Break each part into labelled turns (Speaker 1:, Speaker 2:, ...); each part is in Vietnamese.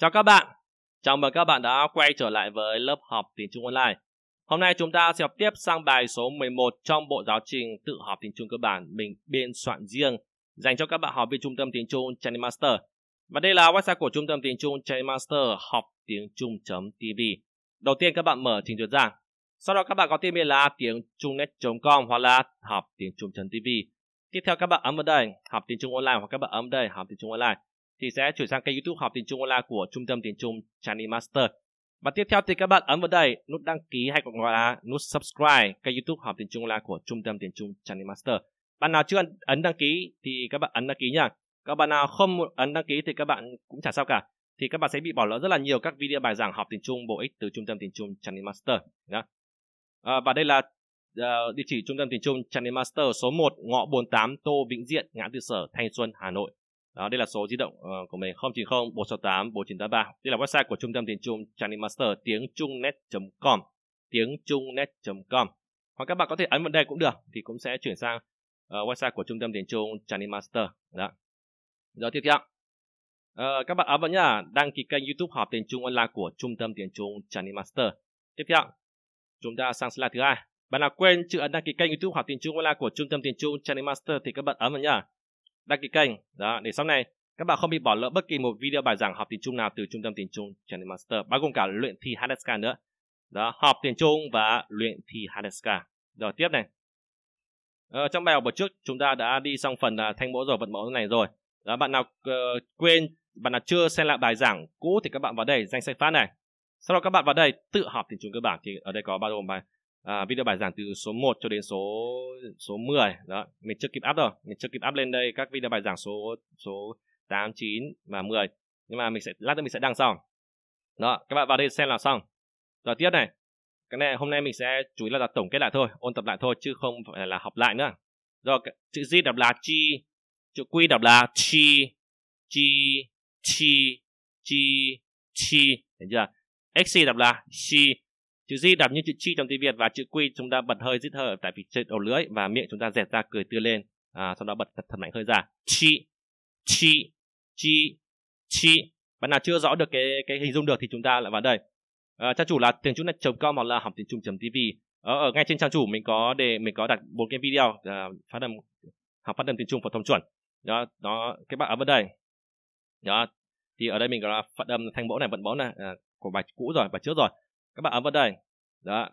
Speaker 1: Chào các bạn, chào mừng các bạn đã quay trở lại với lớp học tiếng Trung online. Hôm nay chúng ta sẽ học tiếp sang bài số 11 trong bộ giáo trình tự học tiếng Trung cơ bản mình biên soạn riêng dành cho các bạn học viên trung tâm tiếng Trung Chinese Master. Và đây là website của trung tâm tiếng Trung Chinese Master học tiếng Trung.tv. Đầu tiên các bạn mở trình duyệt ra. Sau đó các bạn có tên miền là tiếng trung.net.com hoặc là học tiếng Trung.tv. Tiếp theo các bạn ấn vào đây học tiếng Trung online hoặc các bạn ấn đây học tiếng Trung online thì sẽ chuyển sang kênh youtube học tiếng Trung online của Trung tâm tiếng Trung Chani Master. Và tiếp theo thì các bạn ấn vào đây nút đăng ký hay còn gọi là nút subscribe kênh youtube học tiếng Trung online của Trung tâm tiếng Trung Chani Master. Bạn nào chưa ấn đăng ký thì các bạn ấn đăng ký nha. Các bạn nào không ấn đăng ký thì các bạn cũng chả sao cả. Thì các bạn sẽ bị bỏ lỡ rất là nhiều các video bài giảng học tiếng Trung bổ ích từ Trung tâm tiếng Trung Chani Master. Đó. À, và đây là uh, địa chỉ trung tâm tiếng Chung Channel Master số 1 ngõ 48 Tô Vĩnh Diện, ngã tư sở Thanh Xuân, Hà Nội đó đây là số di động uh, của mình 090 468 4983 đây là website của trung tâm tiếng Trung Chinese Master tiếng Trung net.com tiếng Trung net.com hoặc các bạn có thể ấn vào đây cũng được thì cũng sẽ chuyển sang uh, website của trung tâm tiếng Trung Chinese Master đó rồi tiếp theo uh, các bạn ấn vào nhá đăng ký kênh YouTube học tiếng Trung online của trung tâm tiếng Trung Chinese Master tiếp theo chúng ta sang slide thứ hai bạn nào quên chữ ấn đăng ký kênh YouTube học tiếng Trung online của trung tâm tiếng Trung Chinese Master thì các bạn ấn vào nhá đăng ký kênh đó để sau này các bạn không bị bỏ lỡ bất kỳ một video bài giảng học tiếng Trung nào từ trung tâm tiếng Trung Channel Master bao gồm cả luyện thi Hadeska nữa đó học tiếng Trung và luyện thi Hadeska rồi tiếp này ờ, trong bài học vừa trước chúng ta đã đi xong phần uh, thanh mẫu rồi vận mẫu này rồi đó bạn nào uh, quên bạn nào chưa xem lại bài giảng cũ thì các bạn vào đây danh sách phát này sau đó các bạn vào đây tự học tiếng Trung cơ bản thì ở đây có bao gồm bài à, video bài giảng từ số 1 cho đến số số 10 đó mình chưa kịp up đâu mình chưa kịp up lên đây các video bài giảng số số 8 9 và 10 nhưng mà mình sẽ lát nữa mình sẽ đăng xong đó các bạn vào đây xem là xong rồi tiếp này cái này hôm nay mình sẽ chú ý là, tổng kết lại thôi ôn tập lại thôi chứ không phải là học lại nữa rồi chữ z đọc là chi chữ Q đọc là chi chi chi chi chi thấy chưa xi đọc là chi Chữ di đọc như chữ chi trong tiếng Việt và chữ quy chúng ta bật hơi dứt thở tại vì trên đầu lưỡi và miệng chúng ta dẹt ra cười tươi lên. À, sau đó bật thật, mạnh hơi ra. Chi, chi, chi, chi. Bạn nào chưa rõ được cái cái hình dung được thì chúng ta lại vào đây. À, trang chủ là tiếng chúng chấm com hoặc là học tiếng chung tv ở, ờ, ở ngay trên trang chủ mình có để mình có đặt bốn cái video uh, phát âm học phát âm tiếng trung phổ thông chuẩn đó đó các bạn ở bên đây đó thì ở đây mình có phát âm thanh mẫu này vận mẫu này à, của bài cũ rồi bài trước rồi các bạn ấn vào đây đó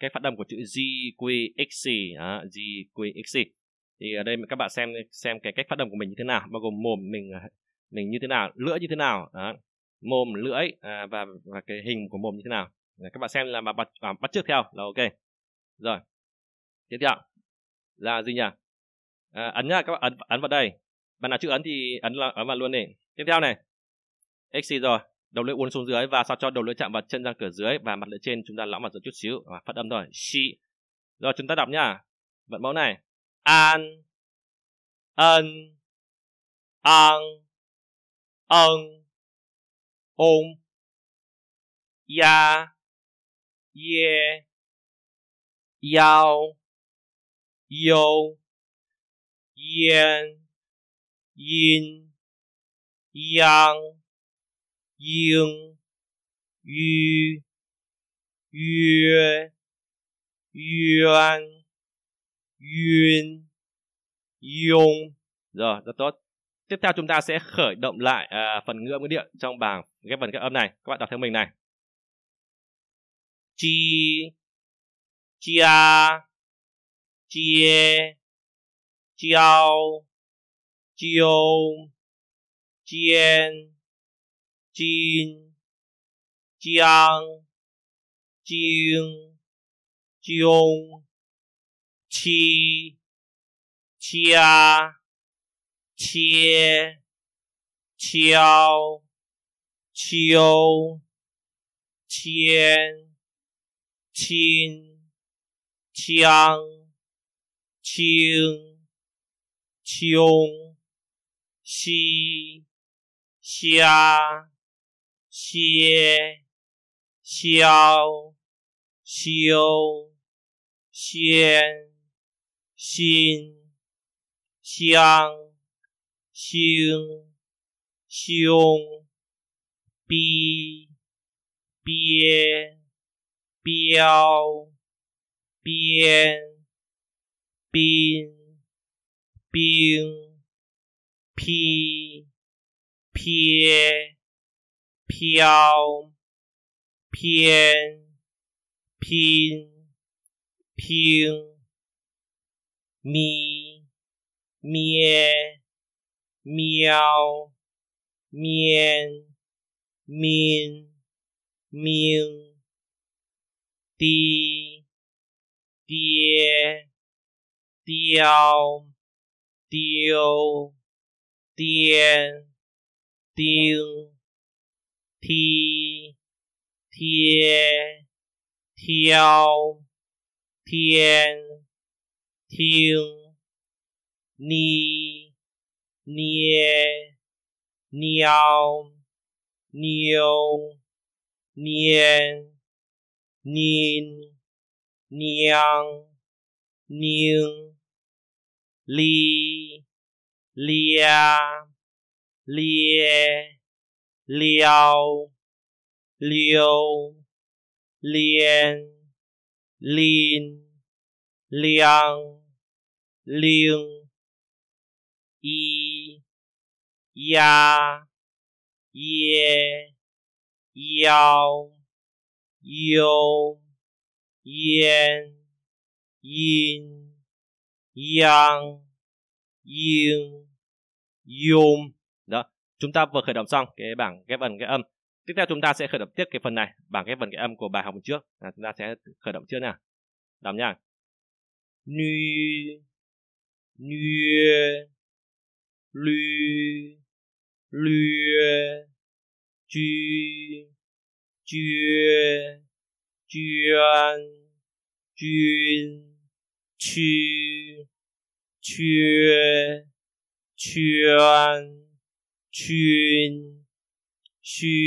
Speaker 1: cái phát âm của chữ GQXC đó, GQXC thì ở đây các bạn xem xem cái cách phát âm của mình như thế nào bao gồm mồm mình à, mình như thế nào lưỡi như thế nào đó. mồm lưỡi à, và và cái hình của mồm như thế nào các bạn xem là mà bắt à, bắt trước theo là ok rồi tiếp theo là gì nhỉ à, ấn nhá các bạn ấn ấn vào đây bạn nào chưa ấn thì ấn là ấn vào luôn đi tiếp theo này xc rồi đầu lưỡi uốn xuống dưới và sao cho đầu lưỡi chạm vào chân răng cửa dưới và mặt lưỡi trên chúng ta lõm vào dưới chút xíu và phát âm thôi Xi, rồi chúng ta đọc nhá vận mẫu này an
Speaker 2: ân an ân ôm ya ye yao yêu yên yin yang 应约约
Speaker 1: 冤 Yun Yung Rồi rất tốt Tiếp theo chúng ta sẽ khởi động lại à, phần ngữ âm ngữ địa trong bảng ghép phần các âm này Các bạn đọc theo mình này Chi
Speaker 2: Chia Chia Chiao Chiêu Chiên 金江，金江，七、家、切、敲、秋，轻轻清、轻西虾。削消、修、仙、心、香、心、胸、逼憋、标、兵兵批、撇撇。飘，偏，拼，拼，咪，咩，喵，咩，咩，咩，滴、爹，雕、丢、颠，丁。贴贴，挑听听，捏捏，尿妞，捏捏，娘拧，咧咧，咧。了了，连连，亮灵，一呀耶，幺悠
Speaker 1: 烟音央英拥。Chúng ta vừa khởi động xong cái bảng ghép vần ghép âm. Tiếp theo chúng ta sẽ khởi động tiếp cái phần này, bảng ghép vần ghép âm của bài học hôm trước. À, chúng ta sẽ khởi động trước nào. Làm nha.
Speaker 2: Nü nü lư lü chư chư chuyên chuyên chư chuyên chuyên chuyên suy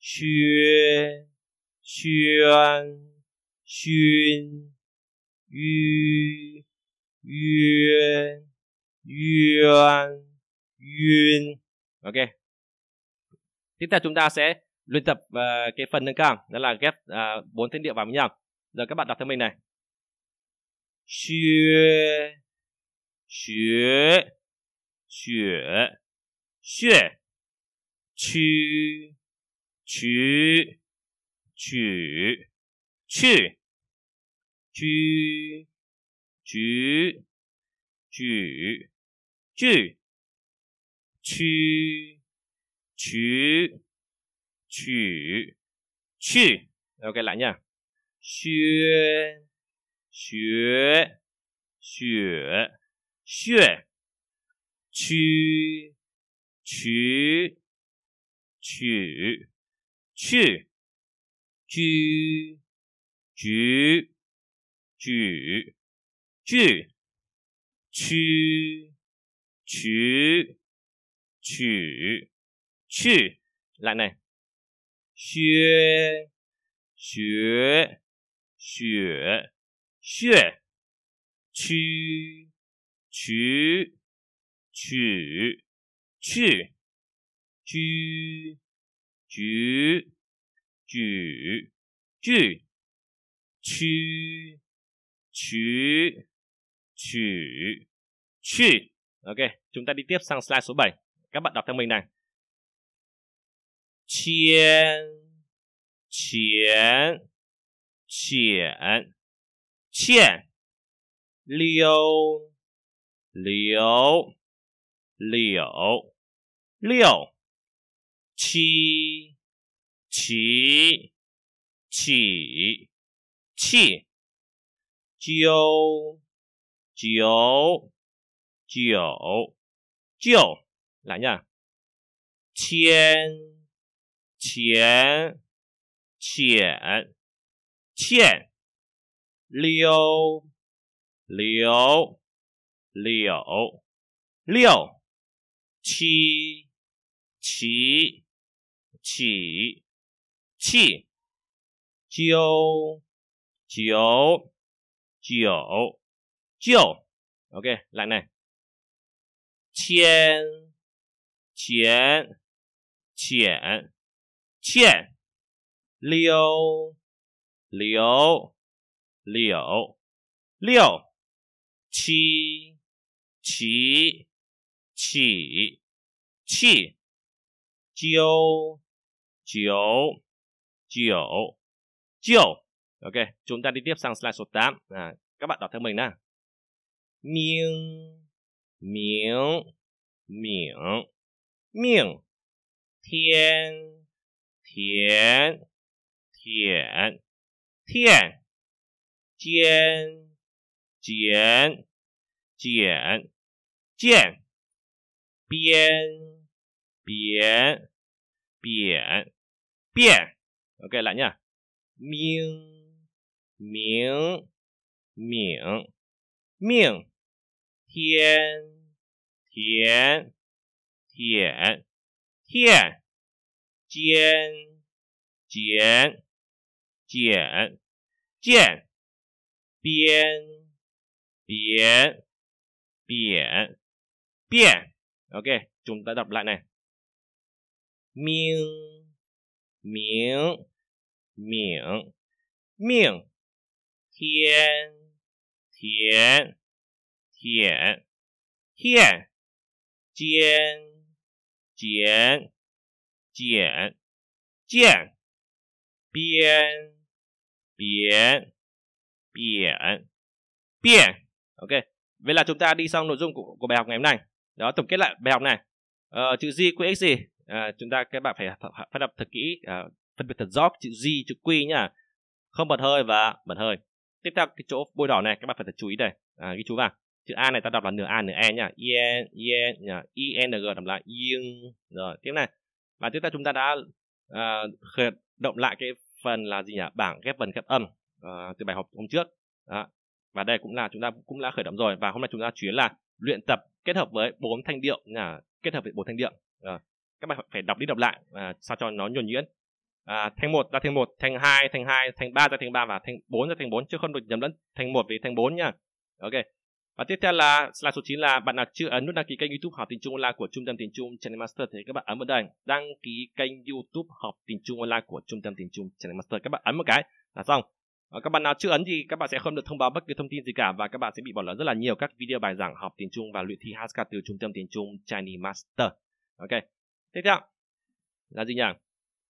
Speaker 2: xuyên xuyên xuyên yu yuen
Speaker 1: yuen yuen ok tiếp theo chúng ta sẽ luyện tập uh, cái phần nâng cao đó là ghép ờ, bốn uh, tiếng địa vào với nhau giờ các bạn đọc theo mình này xuyên
Speaker 2: xuyên xuyên 穴曲曲曲去举举举句曲曲曲去，OK，来念，穴穴穴穴曲。取取去，居举举举，取取取去，来呢？血血血血，取取取。去居举举句
Speaker 1: 曲曲曲去 ok chúng ta đi tiếp sang slide số 7 các bạn đọc theo mình này chiên chiến
Speaker 2: triển triển liêu liễu liễu 六七七起气，九九九九来呀，千、浅浅浅欠，溜、六六六七。起起气，啾啾啾啾，OK，来来，千钱钱，千，溜流溜，六七起起气。九
Speaker 1: 九九九 ok chúng ta đi tiếp sang slide số tám à, các bạn đọc theo mình nè miếng miếng miệng miệng thiên
Speaker 2: thiên thiên thiên chiến chiến chiến chiến biên biên biển biển ok lại nhá miếng miếng miệng miệng thiên thiên, thiện thiện chiến chiến chiến chiến biên biến biển biển ok chúng ta đọc lại này miệng miệng miệng miệng thiên thiện thiện thiện chiến chiến chiến chiến biên biên
Speaker 1: biên biên ok vậy là chúng ta đi xong nội dung của, của bài học ngày hôm nay đó tổng kết lại bài học này ờ, chữ gì của x gì à, chúng ta các bạn phải phải đọc thật kỹ à, phân biệt thật rõ chữ G chữ Q nhá không bật hơi và bật hơi tiếp theo cái chỗ bôi đỏ này các bạn phải thật chú ý đây à, ghi chú vào chữ A này ta đọc là nửa A nửa E nhá IN e, IN e, nhá e, N G đọc là ING rồi tiếp này và tiếp theo chúng ta đã à, khởi động lại cái phần là gì nhỉ bảng ghép vần ghép âm à, từ bài học hôm trước đó. và đây cũng là chúng ta cũng đã khởi động rồi và hôm nay chúng ta chuyển là luyện tập kết hợp với bốn thanh điệu là kết hợp với bốn thanh điệu à, các bạn phải đọc đi đọc lại à, sao cho nó nhuần nhuyễn à, thanh 1 ra thành một thành hai thành hai thành ba ra thành ba và thành bốn ra thành bốn chứ không được nhầm lẫn thành một với thành bốn nha. Ok. Và tiếp theo là slide số 9 là bạn nào chưa ấn à, nút đăng ký kênh YouTube Học Tiếng Trung Online của Trung tâm Tiếng Trung Channel Master thì các bạn ấn vào đây, đăng ký kênh YouTube Học Tiếng Trung Online của Trung tâm Tiếng Trung Channel Master. Các bạn ấn một cái là xong. À, các bạn nào chưa ấn thì các bạn sẽ không được thông báo bất cứ thông tin gì cả và các bạn sẽ bị bỏ lỡ rất là nhiều các video bài giảng học tiếng Trung và luyện thi Haskell từ Trung tâm Tiếng Trung Chinese Master. Ok tiếp theo là gì nhỉ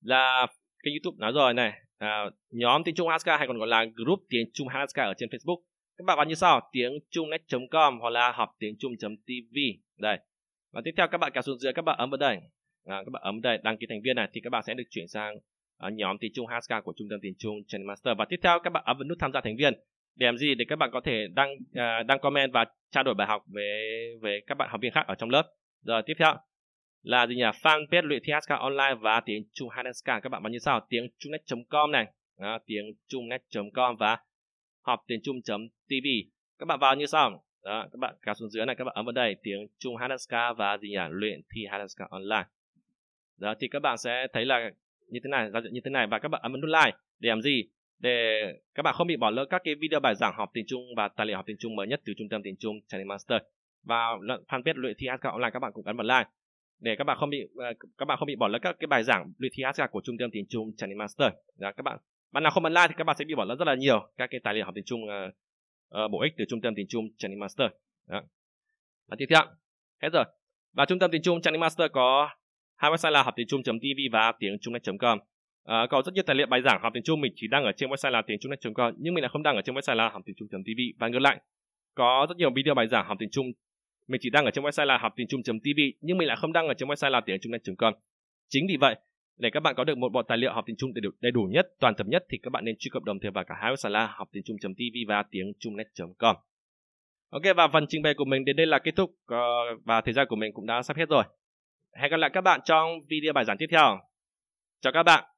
Speaker 1: là kênh youtube nói rồi này à, nhóm tiếng trung Alaska hay còn gọi là group tiếng trung Alaska ở trên facebook các bạn vào như sau tiếng trung net com hoặc là học tiếng trung tv đây và tiếp theo các bạn kéo xuống dưới các bạn ấn vào đây à, các bạn ấn đây đăng ký thành viên này thì các bạn sẽ được chuyển sang ở à, nhóm tiếng Trung Alaska của trung tâm tiếng Trung Channel Master và tiếp theo các bạn ấn vào nút tham gia thành viên để làm gì để các bạn có thể đăng uh, đăng comment và trao đổi bài học với với các bạn học viên khác ở trong lớp. Rồi tiếp theo là gì nhỉ fanpage luyện thi HK online và tiếng Trung HSK các bạn bắn như sau tiếng Trung net.com này đó, tiếng Trung net.com và họp tiếng Trung.tv các bạn vào như sau đó các bạn kéo xuống dưới này các bạn ấn vào đây tiếng Trung HSK và gì nhỉ luyện thi HSK online đó thì các bạn sẽ thấy là như thế này giao diện như thế này và các bạn ấn vào nút like để làm gì để các bạn không bị bỏ lỡ các cái video bài giảng học tiếng Trung và tài liệu học tiếng Trung mới nhất từ trung tâm tiếng Trung Chinese Master và fanpage luyện thi HK online các bạn cũng ấn vào like để các bạn không bị ờ, các bạn không bị bỏ lỡ các cái bài giảng LTHK của trung tâm tiếng Trung Chinese Master. Dạ, các bạn bạn nào không bật like thì các bạn sẽ bị bỏ lỡ rất là nhiều các cái tài liệu học tiếng Trung uh, bổ ích từ trung tâm tiếng Trung Chinese Master. Đó. Dạ. Và tiếp theo hết rồi. Và trung tâm tiếng Trung Chinese Master có hai website là học tiếng Trung.tv và tiếng Trung.com. À, có rất nhiều tài liệu bài giảng học tiếng Trung mình chỉ đăng ở trên website là tiếng Trung.com nhưng mình lại không đăng ở trên website là học tiếng Trung.tv và ngược lại có rất nhiều video bài giảng học tiếng Trung mình chỉ đăng ở trong website là học tiếng Trung tv nhưng mình lại không đăng ở trong website là tiếng Trung net.com. Chính vì vậy, để các bạn có được một bộ tài liệu học tiếng Trung đầy đủ, đầy đủ nhất, toàn tập nhất thì các bạn nên truy cập đồng thời vào cả hai website là học tiếng Trung tv và tiếng Trung net.com. Ok và phần trình bày của mình đến đây là kết thúc và thời gian của mình cũng đã sắp hết rồi. Hẹn gặp lại các bạn trong video bài giảng tiếp theo.
Speaker 2: Chào các bạn.